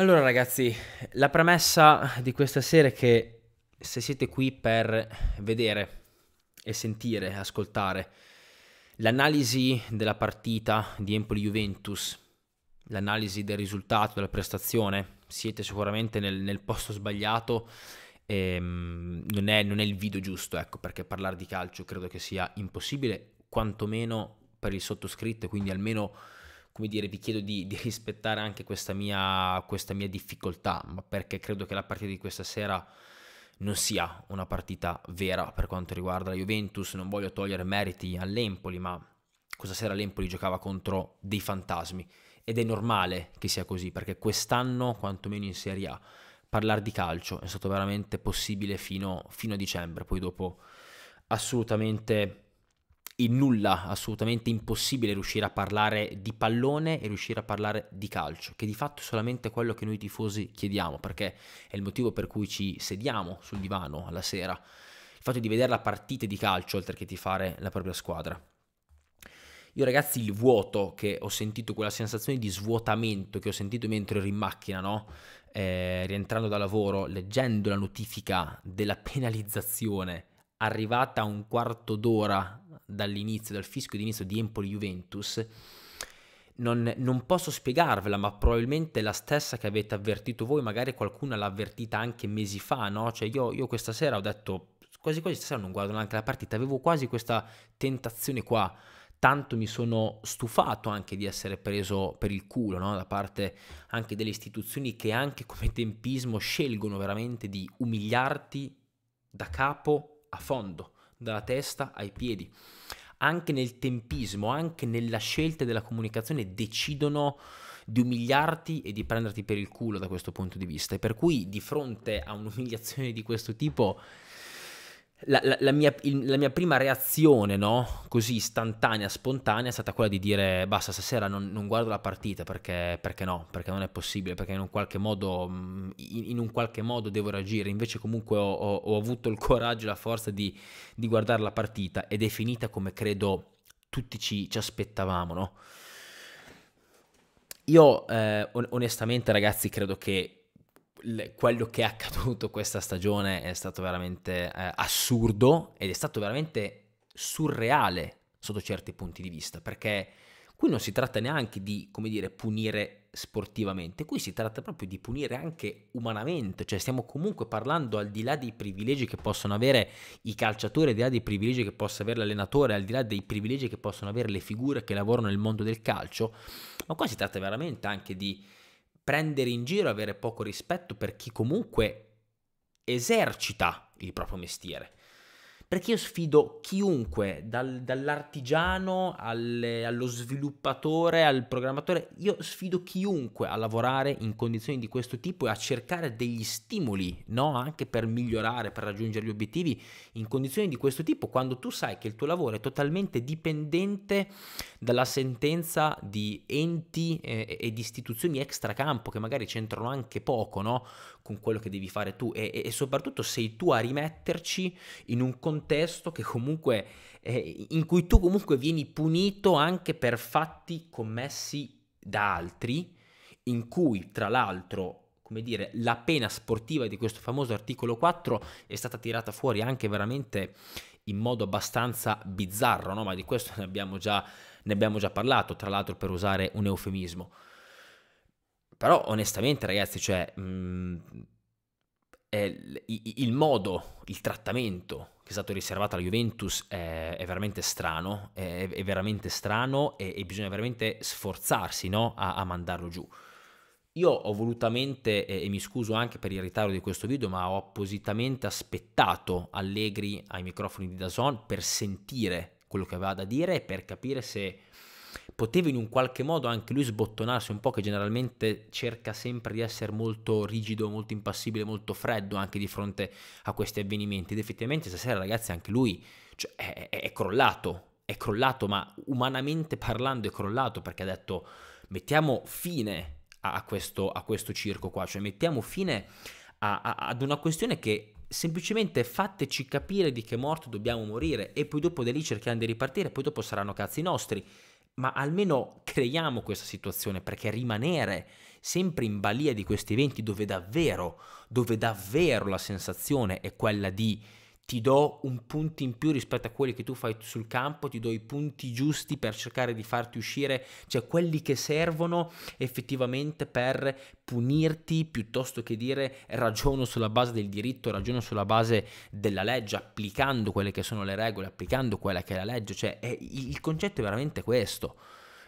Allora ragazzi, la premessa di questa sera è che se siete qui per vedere e sentire, ascoltare l'analisi della partita di Empoli-Juventus, l'analisi del risultato, della prestazione, siete sicuramente nel, nel posto sbagliato e ehm, non è, non è il video giusto, ecco, perché parlare di calcio credo che sia impossibile, quantomeno per il sottoscritto, quindi almeno come dire, vi chiedo di, di rispettare anche questa mia, questa mia difficoltà, ma perché credo che la partita di questa sera non sia una partita vera per quanto riguarda la Juventus, non voglio togliere meriti all'Empoli, ma questa sera l'Empoli giocava contro dei fantasmi ed è normale che sia così, perché quest'anno, quantomeno in Serie A, parlare di calcio è stato veramente possibile fino, fino a dicembre, poi dopo assolutamente in nulla, assolutamente impossibile riuscire a parlare di pallone e riuscire a parlare di calcio, che di fatto è solamente quello che noi tifosi chiediamo, perché è il motivo per cui ci sediamo sul divano alla sera, il fatto di vedere la partita di calcio oltre che di fare la propria squadra. Io ragazzi il vuoto che ho sentito, quella sensazione di svuotamento che ho sentito mentre ero in macchina, no? eh, rientrando da lavoro, leggendo la notifica della penalizzazione arrivata a un quarto d'ora dall'inizio, dal fischio di inizio di Empoli-Juventus, non, non, posso spiegarvela, ma probabilmente è la stessa che avete avvertito voi, magari qualcuno l'ha avvertita anche mesi fa, no? Cioè io, io questa sera ho detto, quasi quasi stasera non guardo neanche la partita, avevo quasi questa tentazione qua, tanto mi sono stufato anche di essere preso per il culo no? da parte anche delle istituzioni che anche come tempismo scelgono veramente di umiliarti da capo a fondo dalla testa ai piedi. Anche nel tempismo, anche nella scelta della comunicazione decidono di umiliarti e di prenderti per il culo da questo punto di vista. E per cui di fronte a un'umiliazione di questo tipo la, la, la, mia, il, la, mia, prima reazione, no? Così istantanea, spontanea, è stata quella di dire basta, stasera non, non guardo la partita perché, perché, no, perché non è possibile, perché in un qualche modo, mm, in, in un qualche modo devo reagire. Invece comunque ho, ho, ho avuto il coraggio e la forza di, di, guardare la partita ed è finita come credo tutti ci, ci aspettavamo, no? Io eh, on- onestamente ragazzi credo che quello che è accaduto questa stagione è stato veramente eh, assurdo ed è stato veramente surreale sotto certi punti di vista, perché qui non si tratta neanche di, come dire, punire sportivamente, qui si tratta proprio di punire anche umanamente, cioè stiamo comunque parlando al di là dei privilegi che possono avere i calciatori, al di là dei privilegi che possa avere l'allenatore, al di là dei privilegi che possono avere le figure che lavorano nel mondo del calcio, ma qua si tratta veramente anche di prendere in giro, avere poco rispetto per chi comunque esercita il proprio mestiere. Perché io sfido chiunque, dal, dall'artigiano alle, allo sviluppatore, al programmatore, io sfido chiunque a lavorare in condizioni di questo tipo e a cercare degli stimoli, no? anche per migliorare, per raggiungere gli obiettivi in condizioni di questo tipo, quando tu sai che il tuo lavoro è totalmente dipendente dalla sentenza di enti eh, e, e di istituzioni extracampo che magari c'entrano anche poco no? con quello che devi fare tu e, e soprattutto sei tu a rimetterci in un contesto contesto che comunque, eh, in cui tu comunque vieni punito anche per fatti commessi da altri, in cui tra l'altro come dire, la pena sportiva di questo famoso articolo 4 è stata tirata fuori anche veramente in modo abbastanza bizzarro, no? ma di questo ne abbiamo, già, ne abbiamo già parlato, tra l'altro per usare un eufemismo. Però onestamente ragazzi, cioè... Mh, eh, il modo, il trattamento che è stato riservato alla Juventus è, è veramente strano, è, è veramente strano e, e, bisogna veramente sforzarsi no? a, a, mandarlo giù. Io ho volutamente, e, e mi scuso anche per il ritardo di questo video, ma ho appositamente aspettato Allegri ai microfoni di Dazon per sentire quello che aveva da dire e per capire se poteva in un qualche modo anche lui sbottonarsi un po', che generalmente cerca sempre di essere molto rigido, molto impassibile, molto freddo anche di fronte a questi avvenimenti. Ed effettivamente stasera, ragazzi, anche lui cioè, è, è, è crollato, è crollato, ma umanamente parlando è crollato perché ha detto mettiamo fine a questo, a questo circo qua, cioè mettiamo fine a, a, ad una questione che semplicemente fateci capire di che morto dobbiamo morire e poi dopo da lì cerchiamo di ripartire, e poi dopo saranno cazzi nostri ma almeno creiamo questa situazione perché rimanere sempre in balia di questi eventi dove davvero, dove davvero la sensazione è quella di ti do un punto in più rispetto a quelli che tu fai sul campo, ti do i punti giusti per cercare di farti uscire, cioè quelli che servono effettivamente per punirti piuttosto che dire ragiono sulla base del diritto, ragiono sulla base della legge, applicando quelle che sono le regole, applicando quella che è la legge, cioè è, il concetto è veramente questo.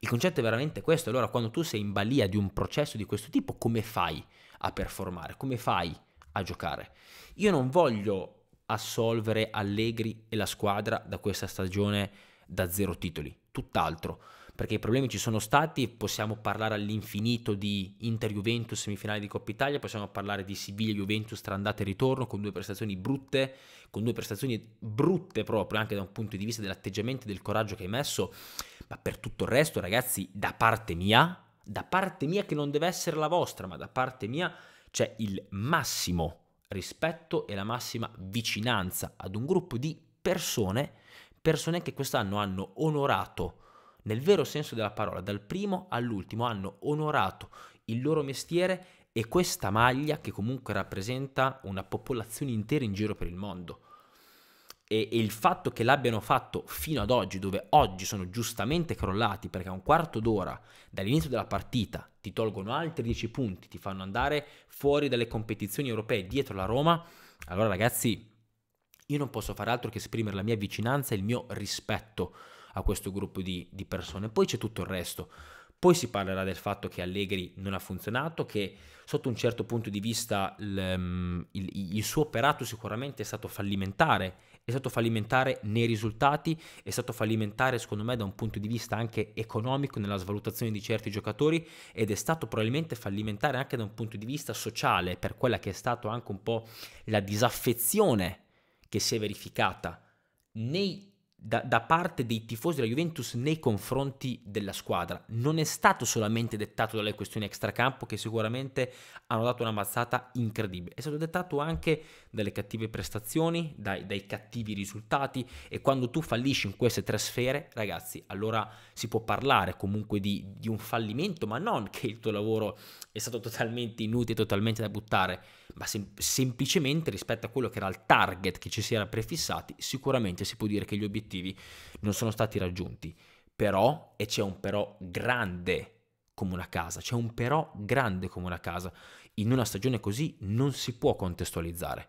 Il concetto è veramente questo. Allora, quando tu sei in balia di un processo di questo tipo, come fai a performare? Come fai a giocare? Io non voglio assolvere Allegri e la squadra da questa stagione da zero titoli, tutt'altro, perché i problemi ci sono stati, possiamo parlare all'infinito di Inter-Juventus semifinale di Coppa Italia, possiamo parlare di Siviglia-Juventus tra andata e ritorno con due prestazioni brutte, con due prestazioni brutte proprio anche da un punto di vista dell'atteggiamento e del coraggio che hai messo, ma per tutto il resto ragazzi, da parte mia, da parte mia che non deve essere la vostra, ma da parte mia c'è il massimo rispetto e la massima vicinanza ad un gruppo di persone, persone che quest'anno hanno onorato, nel vero senso della parola, dal primo all'ultimo, hanno onorato il loro mestiere e questa maglia che comunque rappresenta una popolazione intera in giro per il mondo. E, e, il fatto che l'abbiano fatto fino ad oggi, dove oggi sono giustamente crollati perché a un quarto d'ora dall'inizio della partita ti tolgono altri 10 punti, ti fanno andare fuori dalle competizioni europee dietro la Roma, allora ragazzi io non posso fare altro che esprimere la mia vicinanza e il mio rispetto a questo gruppo di, di persone. Poi c'è tutto il resto. Poi si parlerà del fatto che Allegri non ha funzionato, che sotto un certo punto di vista il, ehm, il, il suo operato sicuramente è stato fallimentare è stato fallimentare nei risultati, è stato fallimentare secondo me da un punto di vista anche economico nella svalutazione di certi giocatori ed è stato probabilmente fallimentare anche da un punto di vista sociale per quella che è stata anche un po' la disaffezione che si è verificata nei da, da, parte dei tifosi della Juventus nei confronti della squadra non è stato solamente dettato dalle questioni extracampo che sicuramente hanno dato una mazzata incredibile, è stato dettato anche dalle cattive prestazioni, dai, dai cattivi risultati e quando tu fallisci in queste tre sfere, ragazzi, allora si può parlare comunque di, di un fallimento, ma non che il tuo lavoro è stato totalmente inutile, totalmente da buttare ma sem- semplicemente rispetto a quello che era il target che ci si era prefissati, sicuramente si può dire che gli obiettivi non sono stati raggiunti. Però, e c'è un però grande come una casa, c'è un però grande come una casa, in una stagione così non si può contestualizzare.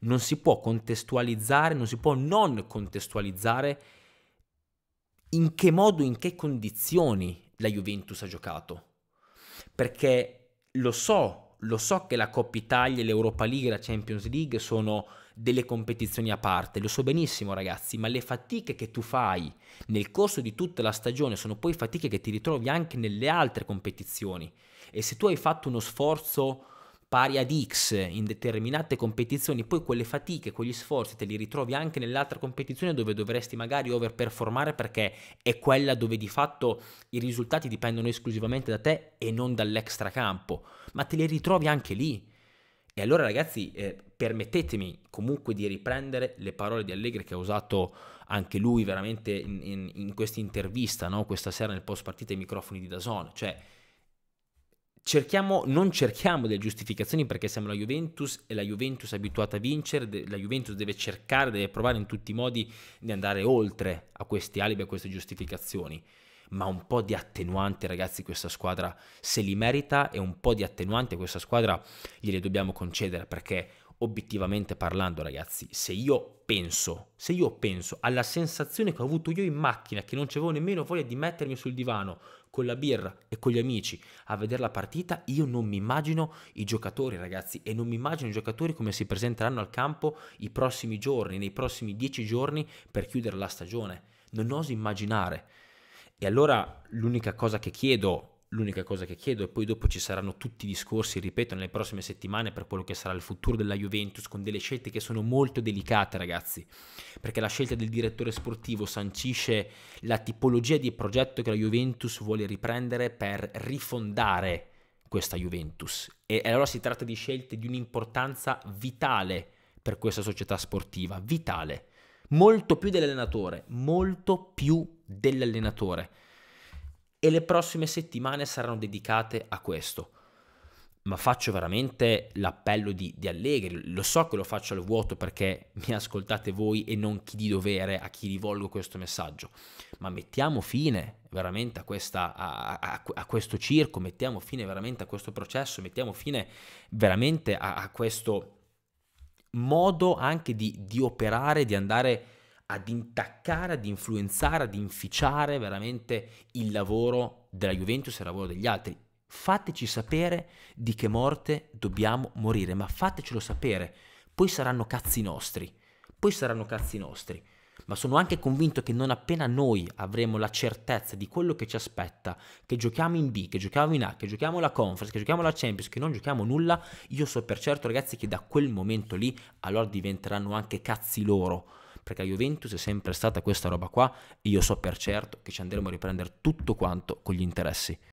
Non si può contestualizzare, non si può non contestualizzare in che modo, in che condizioni la Juventus ha giocato. Perché lo so lo so che la Coppa Italia, l'Europa League e la Champions League sono delle competizioni a parte, lo so benissimo ragazzi, ma le fatiche che tu fai nel corso di tutta la stagione sono poi fatiche che ti ritrovi anche nelle altre competizioni e se tu hai fatto uno sforzo pari ad X in determinate competizioni, poi quelle fatiche, quegli sforzi te li ritrovi anche nell'altra competizione dove dovresti magari overperformare perché è quella dove di fatto i risultati dipendono esclusivamente da te e non dall'extracampo ma te le ritrovi anche lì. E allora ragazzi, eh, permettetemi comunque di riprendere le parole di Allegri che ha usato anche lui veramente in, in, in questa intervista, no? questa sera nel post partita ai microfoni di Dazon, cioè cerchiamo, non cerchiamo delle giustificazioni perché siamo la Juventus e la Juventus è abituata a vincere, la Juventus deve cercare, deve provare in tutti i modi di andare oltre a questi alibi, a queste giustificazioni. Ma un po' di attenuante, ragazzi, questa squadra se li merita e un po' di attenuante questa squadra gliele dobbiamo concedere perché obiettivamente parlando, ragazzi, se io penso, se io penso alla sensazione che ho avuto io in macchina, che non avevo nemmeno voglia di mettermi sul divano con la birra e con gli amici a vedere la partita, io non mi immagino i giocatori, ragazzi, e non mi immagino i giocatori come si presenteranno al campo i prossimi giorni, nei prossimi dieci giorni per chiudere la stagione. Non oso immaginare. E allora l'unica cosa che chiedo l'unica cosa che chiedo e poi dopo ci saranno tutti i discorsi, ripeto, nelle prossime settimane per quello che sarà il futuro della Juventus con delle scelte che sono molto delicate, ragazzi, perché la scelta del direttore sportivo sancisce la tipologia di progetto che la Juventus vuole riprendere per rifondare questa Juventus e allora si tratta di scelte di un'importanza vitale per questa società sportiva, vitale, molto più dell'allenatore, molto più dell'allenatore e le prossime settimane saranno dedicate a questo. Ma faccio veramente l'appello di, di, Allegri, lo so che lo faccio al vuoto perché mi ascoltate voi e non chi di dovere a chi rivolgo questo messaggio, ma mettiamo fine veramente a, questa, a, a, a questo circo, mettiamo fine veramente a questo processo, mettiamo fine veramente a, questo modo anche di, di operare, di andare ad intaccare, ad influenzare, ad inficiare veramente il lavoro della Juventus e il lavoro degli altri. Fateci sapere di che morte dobbiamo morire, ma fatecelo sapere. Poi saranno cazzi nostri. Poi saranno cazzi nostri. Ma sono anche convinto che non appena noi avremo la certezza di quello che ci aspetta, che giochiamo in B, che giochiamo in A, che giochiamo la Conference, che giochiamo la Champions, che non giochiamo nulla, io so per certo ragazzi che da quel momento lì allora diventeranno anche cazzi loro perché a Juventus è sempre stata questa roba qua e io so per certo che ci andremo a riprendere tutto quanto con gli interessi.